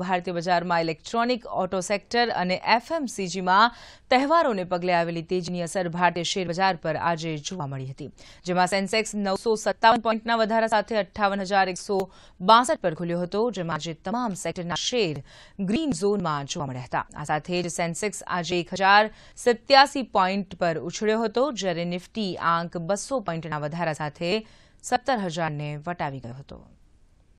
ભારતીય બજારમાં electronic auto sector અને એફએમસીજીમાં તહેવારોને પગલે આવેલી તેજની અસર ભારતીય શેર બજાર પર આજે જોવા મળી હતી જેમાં સેન્સેક્સ 957 પોઈન્ટના વધારા સાથે 58162 પર ખુલ્લો હતો જેમાંજી તમામ સેક્ટરના શેર ગ્રીન ઝોનમાં જોવા મળતા આ સાથે જ સેન્સેક્સ આજે 1087 પોઈન્ટ પર ઉછળ્યો હતો જ્યારે નિફ્ટી આંક 200 પોઈન્ટના વધારા સાથે 70000 ને વટાવી ગયો હતો